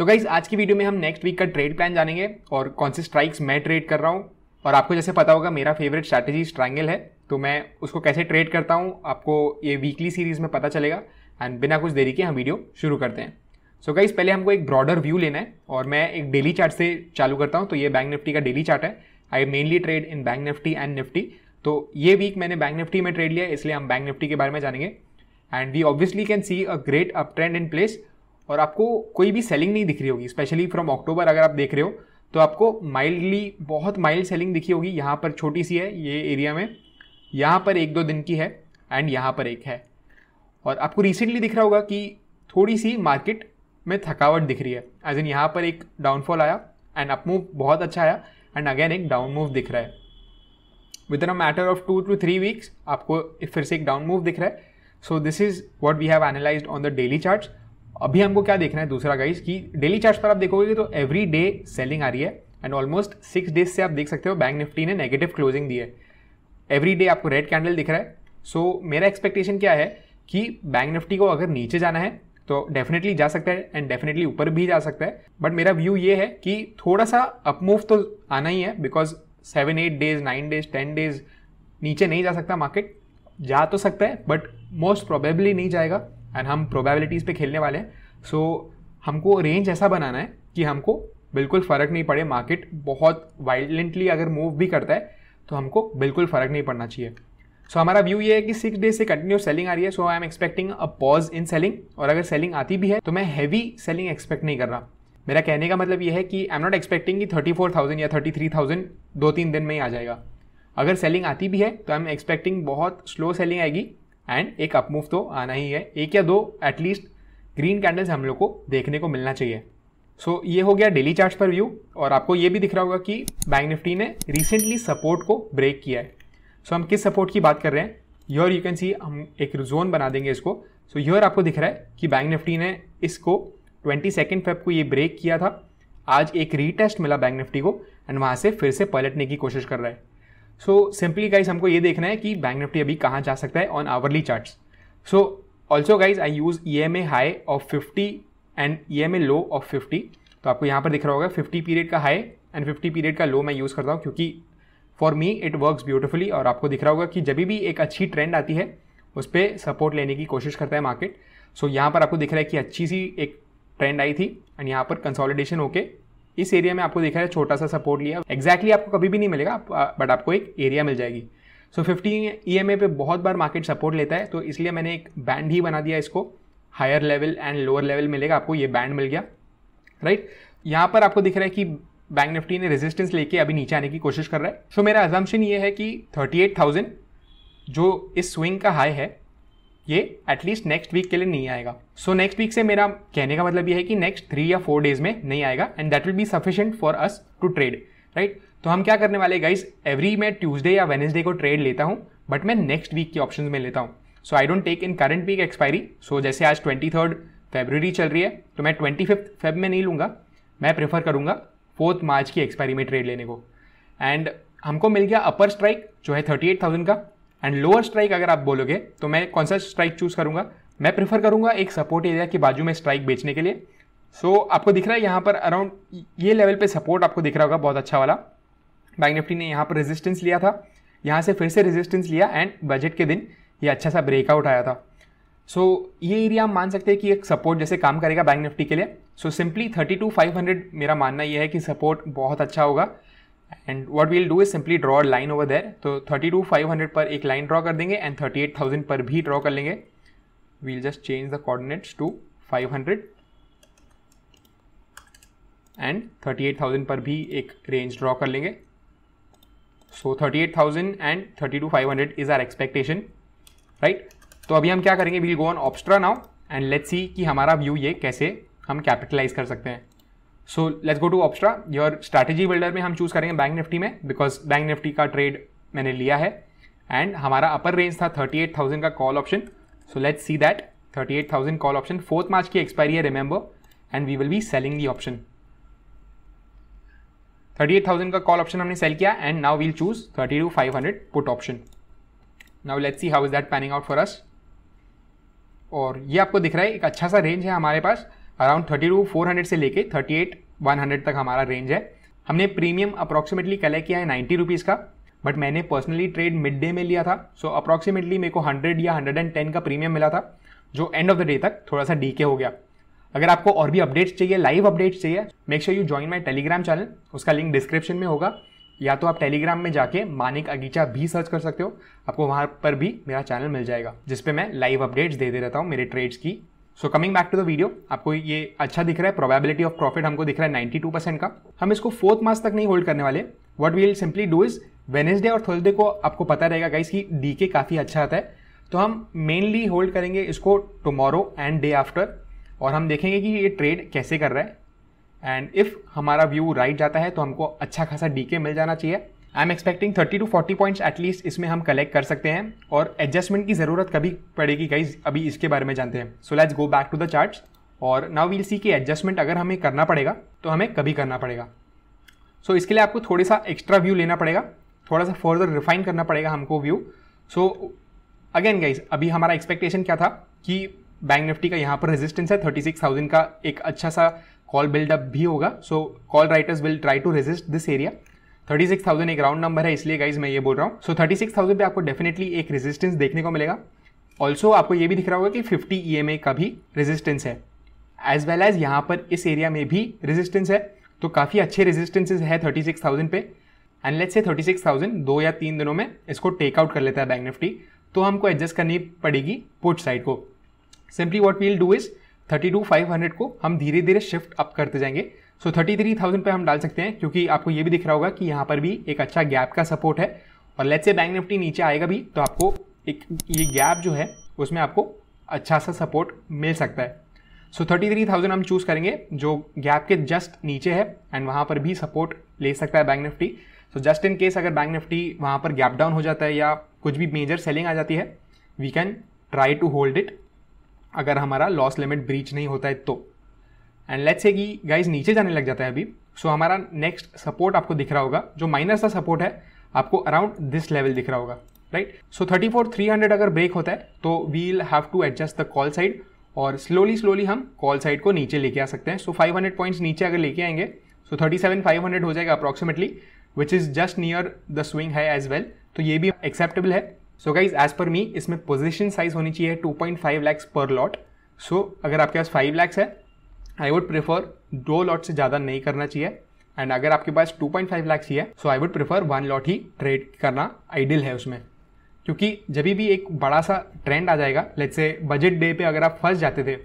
सो so guys आज की video में हम नेक्स्ट वीक का ट्रेड प्लान जानेंगे और कौन से स्ट्राइक्स मैं ट्रेड कर रहा हूँ और आपको जैसे पता होगा मेरा फेवरेट स्ट्रैटेजी स्ट्रैंगल है तो मैं उसको कैसे ट्रेड करता हूँ आपको ये वीकली सीरीज में पता चलेगा एंड बिना कुछ देरी के हम वीडियो शुरू करते हैं सो so गाइज पहले हमको एक ब्रॉडर व्यू लेना है और मैं एक डेली चार्ट से चालू करता हूँ तो ये बैंक निफ्टी का डेली चार्ट है I mainly trade in bank Nifty and Nifty तो ये वीक मैंने बैंक निफ्टी में ट्रेड लिया इसलिए हम बैंक निफ्टी के बारे में जानेंगे and we obviously can see a great up trend in place और आपको कोई भी सेलिंग नहीं दिख रही होगी स्पेशली फ्रॉम अक्टूबर अगर आप देख रहे हो तो आपको माइल्डली बहुत माइल्ड सेलिंग दिखी होगी यहाँ पर छोटी सी है ये एरिया में यहाँ पर एक दो दिन की है एंड यहाँ पर एक है और आपको रिसेंटली दिख रहा होगा कि थोड़ी सी मार्केट में थकावट दिख रही है एज इन यहाँ पर एक डाउनफॉल आया एंड अप मूव बहुत अच्छा आया एंड अगेन एक डाउन मूव दिख रहा है within a matter of two two three weeks आपको फिर से एक डाउन मूव दिख रहा है so this is what we have analyse on the daily charts अभी हमको क्या देखना है दूसरा गाइस कि डेली चार्ट पर आप देखोगे तो एवरी डे सेलिंग आ रही है एंड ऑलमोस्ट सिक्स डेज से आप देख सकते हो बैंक निफ्टी ने नेगेटिव क्लोजिंग दी है एवरी डे आपको रेड कैंडल दिख रहा है सो so, मेरा एक्सपेक्टेशन क्या है कि बैंक निफ्टी को अगर नीचे जाना है तो डेफिनेटली जा सकता है एंड डेफिनेटली ऊपर भी जा सकता है बट मेरा व्यू ये है कि थोड़ा सा अपमूव तो आना ही है because seven eight days nine days ten days नीचे नहीं जा सकता मार्केट जा तो सकता है बट मोस्ट प्रोबेबली नहीं जाएगा एंड हम प्रोबेबिलिटीज़ पे खेलने वाले हैं सो so, हमको रेंज ऐसा बनाना है कि हमको बिल्कुल फ़र्क नहीं पड़े मार्केट बहुत वाइलेंटली अगर मूव भी करता है तो हमको बिल्कुल फ़र्क नहीं पड़ना चाहिए सो so, हमारा व्यू ये है कि सिक्स डेज से कंटिन्यू सेलिंग आ रही है so I am expecting a pause in selling और अगर सेलिंग आती भी है तो मैं हैवी सेलिंग एक्सपेक्ट नहीं कर रहा मेरा कहने का मतलब ये है कि आई एम नॉट एक्सपेक्टिंग कि थर्टी फोर थाउजेंड या थर्टी थ्री थाउजेंड दो तीन दिन में ही आ जाएगा अगर सेलिंग आती भी है तो आई एम एक्सपेक्टिंग बहुत स्लो सेलिंग आएगी एंड एक अपमूव तो आना ही है एक या दो एटलीस्ट ग्रीन कैंडल्स हम लोग को देखने को मिलना चाहिए सो so, ये हो गया डेली चार्ट पर व्यू और आपको ये भी दिख रहा होगा कि बैंक निफ्टी ने रिसेंटली सपोर्ट को ब्रेक किया है सो so, हम किस सपोर्ट की बात कर रहे हैं योर यू कैन सी हम एक जोन बना देंगे इसको सो so, योर आपको दिख रहा है कि बैंक निफ्टी ने इसको ट्वेंटी सेकेंड फेब को ये ब्रेक किया था आज एक रीटेस्ट मिला बैंक निफ्टी को एंड वहाँ से फिर से पलटने की कोशिश कर रहा है सो सिंपली गाइज हमको ये देखना है कि बैंक निफ्टी अभी कहाँ जा सकता है on hourly charts so also guys I use E M A high of fifty and E M A low of fifty तो आपको यहाँ पर दिख रहा होगा फिफ्टी पीरियड का हाई एंड फिफ्टी पीरियड का लो मैं यूज़ करता हूँ क्योंकि for me it works beautifully और आपको दिख रहा होगा कि जब भी एक अच्छी ट्रेंड आती है उस पर सपोर्ट लेने की कोशिश करता है मार्केट सो so, यहाँ पर आपको दिख रहा है कि अच्छी सी एक ट्रेंड आई थी एंड यहाँ पर कंसोलिडेशन होकर इस एरिया में आपको देखा है छोटा सा सपोर्ट लिया एक्जैक्टली exactly आपको कभी भी नहीं मिलेगा आप, बट आपको एक एरिया मिल जाएगी सो फिफ्टी ई पे बहुत बार मार्केट सपोर्ट लेता है तो इसलिए मैंने एक बैंड ही बना दिया इसको higher level and lower level मिलेगा आपको ये बैंड मिल गया राइट right? यहाँ पर आपको दिख रहा है कि बैंक निफ्टी ने रेजिस्टेंस लेके अभी नीचे आने की कोशिश कर रहा है सो so, मेरा अजम्पन ये है कि 38,000 जो इस स्विंग का हाई है ये एटलीस्ट नेक्स्ट वीक के लिए नहीं आएगा सो नेक्स्ट वीक से मेरा कहने का मतलब ये है कि नेक्स्ट थ्री या फोर डेज में नहीं आएगा and that will be sufficient for us to trade right तो हम क्या करने वाले गाइज एवरी मैं ट्यूजडे या वेनेसडे को ट्रेड लेता हूँ बट मैं नेक्स्ट वीक के ऑप्शन में लेता हूँ so I don't take in current week expiry so जैसे आज ट्वेंटी थर्ड फेबररी चल रही है तो मैं ट्वेंटी फिफ्थ फेब में नहीं लूँगा मैं प्रेफर करूँगा फोर्थ मार्च की एक्सपायरी में ट्रेड लेने को एंड हमको मिल गया अपर स्ट्राइक जो है थर्टी एट थाउजेंड का एंड लोअर स्ट्राइक अगर आप बोलोगे तो मैं कौन सा स्ट्राइक चूज़ करूँगा मैं प्रेफर करूँगा एक सपोर्ट एरिया के बाजू में स्ट्राइक बेचने के लिए सो so, आपको दिख रहा है यहाँ पर अराउंड ये लेवल पे सपोर्ट आपको दिख रहा होगा बहुत अच्छा वाला बैंक निफ्टी ने यहाँ पर रेजिस्टेंस लिया था यहाँ से फिर से रेजिस्टेंस लिया एंड बजट के दिन ये अच्छा सा ब्रेकआउट आया था सो so, ये एरिया हम मान सकते हैं कि एक सपोर्ट जैसे काम करेगा बैंक निफ्टी के लिए so simply thirty two five hundred मेरा मानना यह है कि सपोर्ट बहुत अच्छा होगा and what we'll do is simply draw line over there तो थर्टी टू फाइव हंड्रेड पर एक लाइन ड्रॉ कर देंगे एंड थर्टी एट थाउजेंड पर भी ड्रॉ कर लेंगे we'll just change the coordinates two five hundred and thirty eight thousand पर भी एक रेंज ड्रॉ कर लेंगे so thirty eight thousand and thirty two five hundred is our expectation right तो अभी हम क्या करेंगे we'll go on Opstra now and let's see कि हमारा व्यू ये कैसे हम कैपिटलाइज कर सकते हैं so let's go to Opstra your strategy builder में हम चूज करेंगे बैंक निफ्टी में बिकॉज बैंक निफ्टी का ट्रेड मैंने लिया है एंड हमारा अपर रेंज था थर्टी एट थाउजेंड का call option so let's see that thirty eight thousand call option fourth March की एक्सपायरी है remember and we will be selling the option thirty eight thousand का call option हमने sell किया and now we'll choose thirty two five hundred put option now let's see how is that panning out for us और ये आपको दिख रहा है एक अच्छा सा रेंज है हमारे पास around thirty two four hundred से लेके थर्टी एट वन हंड्रेड तक हमारा रेंज है हमने प्रीमियम अप्रॉक्सीमेटली कलेक्ट किया है नाइन्टी रुपीज़ का बट मैंने पर्सनली ट्रेड मिड डे में लिया था सो so अप्रॉक्सीमेटली मेरे को हंड्रेड या हंड्रेड एंड टेन का प्रीमियम मिला था जो एंड ऑफ द डे तक थोड़ा सा डी के हो गया अगर आपको और भी अपडेट्स चाहिए लाइव अपडेट्स चाहिए make sure you join my Telegram channel उसका लिंक डिस्क्रिप्शन में होगा या तो आप टेलीग्राम में जाके मानिक अगीचा भी सर्च कर सकते हो आपको वहाँ पर भी मेरा चैनल मिल जाएगा जिसपे मैं लाइव अपडेट्स दे दे रहता हूँ मेरे ट्रेड्स की so coming back to the video आपको ये अच्छा दिख रहा है प्रोबेबिलिटी ऑफ प्रॉफिट हमको दिख रहा है 92 परसेंट का हम इसको फोर्थ मार्च तक नहीं होल्ड करने वाले what we'll simply do is Wednesday और थर्सडे को आपको पता रहेगा गाइस कि डी के काफ़ी अच्छा आता है तो हम मेनली होल्ड करेंगे इसको टुमारो एंड डे आफ्टर और हम देखेंगे कि ये ट्रेड कैसे कर रहा है एंड इफ़ हमारा व्यू राइट जाता है तो हमको अच्छा खासा डी के मिल जाना चाहिए I am expecting thirty to forty points at least इसमें हम कलेक्ट कर सकते हैं और एडजस्टमेंट की ज़रूरत कभी पड़ेगी गाइज अभी इसके बारे में जानते हैं so let's go back to the chart और नाउ वील सी कि एडजस्टमेंट अगर हमें करना पड़ेगा तो हमें कभी करना पड़ेगा सो so, इसके लिए आपको थोड़ा सा एक्स्ट्रा व्यू लेना पड़ेगा थोड़ा सा फर्दर रिफाइन करना पड़ेगा हमको व्यू सो अगेन गाइज अभी हमारा एक्सपेक्टेशन क्या था कि बैंक निफ्टी का यहाँ पर रेजिस्टेंस है 36,000 का एक अच्छा सा कॉल बिल्डअप भी होगा so call writers will try to resist this area thirty six thousand एक राउंड नंबर है इसलिए गाइज मैं ये बोल रहा हूँ सो थर्टी सिक्स थाउजेंड पर आपको डेफिनेटली एक रेजिस्टेंस देखने को मिलेगा ऑल्सो आपको ये भी दिख रहा होगा कि फिफ्टी ई एम का भी रेजिस्टेंस है एज वेल एज यहाँ पर इस एरिया में भी रेजिस्टेंस है तो काफ़ी अच्छे रेजिस्टेंसेज है थर्टी सिक्स थाउजेंड पे and let's say thirty six thousand दो या तीन दिनों में इसको टेकआउट कर लेता है बैंक निफ्टी तो हमको एडजस्ट करनी पड़ेगी पुट साइड को simply what we'll do is thirty two five hundred को हम धीरे धीरे शिफ्ट अप करते जाएंगे सो थर्टी थ्री थाउजेंड पर हम डाल सकते हैं क्योंकि आपको ये भी दिख रहा होगा कि यहाँ पर भी एक अच्छा गैप का सपोर्ट है और लेट से बैंक निफ्टी नीचे आएगा भी तो आपको एक ये गैप जो है उसमें आपको अच्छा सा सपोर्ट मिल सकता है सो थर्टी थ्री थाउजेंड हम चूज़ करेंगे जो गैप के जस्ट नीचे है एंड वहाँ पर भी सपोर्ट ले सकता है bank Nifty so just in case अगर बैंक निफ्टी वहाँ पर गैप डाउन हो जाता है या कुछ भी मेजर सेलिंग आ जाती है we can try to hold it अगर हमारा लॉस लिमिट ब्रीच नहीं होता है तो एंड लेट्स से कि गाइज नीचे जाने लग जाता है अभी सो so, हमारा नेक्स्ट सपोर्ट आपको दिख रहा होगा जो माइनस का सपोर्ट है आपको अराउंड दिस लेवल दिख रहा होगा right so thirty four three hundred अगर ब्रेक होता है तो we'll have to adjust the call side और स्लोली स्लोली हम कॉल साइड को नीचे लेके आ सकते हैं सो फाइव हंड्रेड पॉइंट्स नीचे अगर लेके आएंगे so thirty seven five hundred हो जाएगा approximately which is just near the swing है एज वेल तो ये भी एक्सेप्टेबल है सो गाइज एज पर मी इसमें पोजिशन साइज होनी चाहिए टू पॉइंट फाइव लैक्स पर लॉट सो अगर आपके पास फाइव लैक्स है आई वुड प्रीफर दो लॉट से ज़्यादा नहीं करना चाहिए एंड अगर आपके पास 2.5 लाख ही है so I would prefer one lot ही ट्रेड करना आइडियल है उसमें क्योंकि जब भी एक बड़ा सा ट्रेंड आ जाएगा लेट्स से बजट डे पे अगर आप फंस जाते थे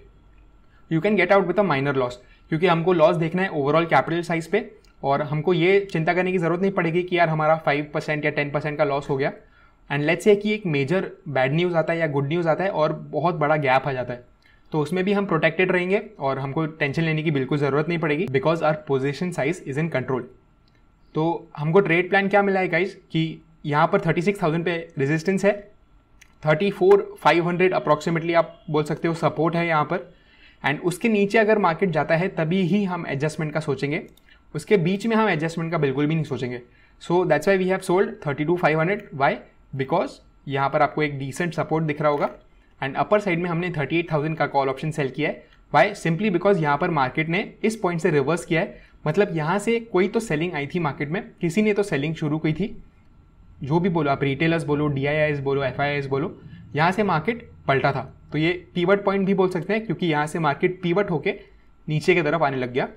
you can get out with a minor loss क्योंकि हमको लॉस देखना है ओवरऑल कैपिटल साइज पे और हमको ये चिंता करने की ज़रूरत नहीं पड़ेगी कि यार हमारा फाइव परसेंट या टेन परसेंट का लॉस हो गया एंड लेट्स से कि एक मेजर बैड न्यूज़ आता है या गुड न्यूज़ आता है और बहुत बड़ा गैप आ जाता है तो उसमें भी हम प्रोटेक्टेड रहेंगे और हमको टेंशन लेने की बिल्कुल ज़रूरत नहीं पड़ेगी because our position size is in control तो हमको ट्रेड प्लान क्या मिला है गाइज कि यहाँ पर थर्टी सिक्स थाउजेंड पे रेजिस्टेंस है thirty four five hundred approximately आप बोल सकते हो सपोर्ट है यहाँ पर एंड उसके नीचे अगर मार्केट जाता है तभी ही हम एडजस्टमेंट का सोचेंगे उसके बीच में हम एडजस्टमेंट का बिल्कुल भी नहीं सोचेंगे so that's why we have sold thirty two five hundred why because यहाँ पर आपको एक डिसेंट सपोर्ट दिख रहा होगा एंड अपर साइड में हमने 38,000 का कॉल ऑप्शन सेल किया है वाई सिंपली बिकॉज यहाँ पर मार्केट ने इस पॉइंट से रिवर्स किया है मतलब यहाँ से कोई तो सेलिंग आई थी मार्केट में किसी ने तो सेलिंग शुरू की थी जो भी बोलो आप रिटेलर्स बोलो डी बोलो एफ बोलो यहाँ से मार्केट पलटा था तो ये पीवट पॉइंट भी बोल सकते हैं क्योंकि यहाँ से मार्केट पीवट होकर नीचे की तरफ आने लग गया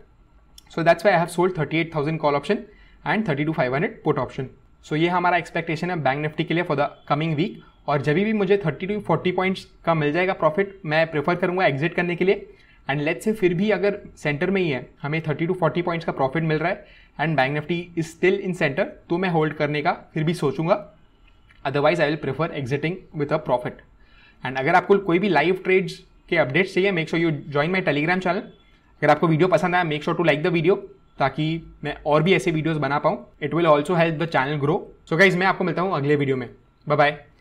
so that's why I have sold thirty eight thousand call option and thirty two five hundred put option so ये हमारा एक्सपेक्टेशन है बैंक निफ्टी के लिए फॉर द कमिंग वीक और जब भी मुझे थर्टी टू फोर्टी पॉइंट्स का मिल जाएगा प्रॉफिट मैं प्रेफर करूँगा एग्जिट करने के लिए एंड लेट्स से फिर भी अगर सेंटर में ही है हमें थर्टी टू फोर्टी पॉइंट्स का प्रॉफिट मिल रहा है and bank Nifty is still in centre तो मैं होल्ड करने का फिर भी सोचूंगा otherwise I will prefer exiting with a profit and अगर आपको कोई भी लाइव ट्रेड्स के अपडेट्स चाहिए make sure you join my Telegram channel अगर आपको वीडियो पसंद आया make sure to like the video ताकि मैं और भी ऐसे वीडियोज़ बना पाऊँ it will also help the channel grow so guys मैं आपको मिलता हूँ अगले वीडियो में बाय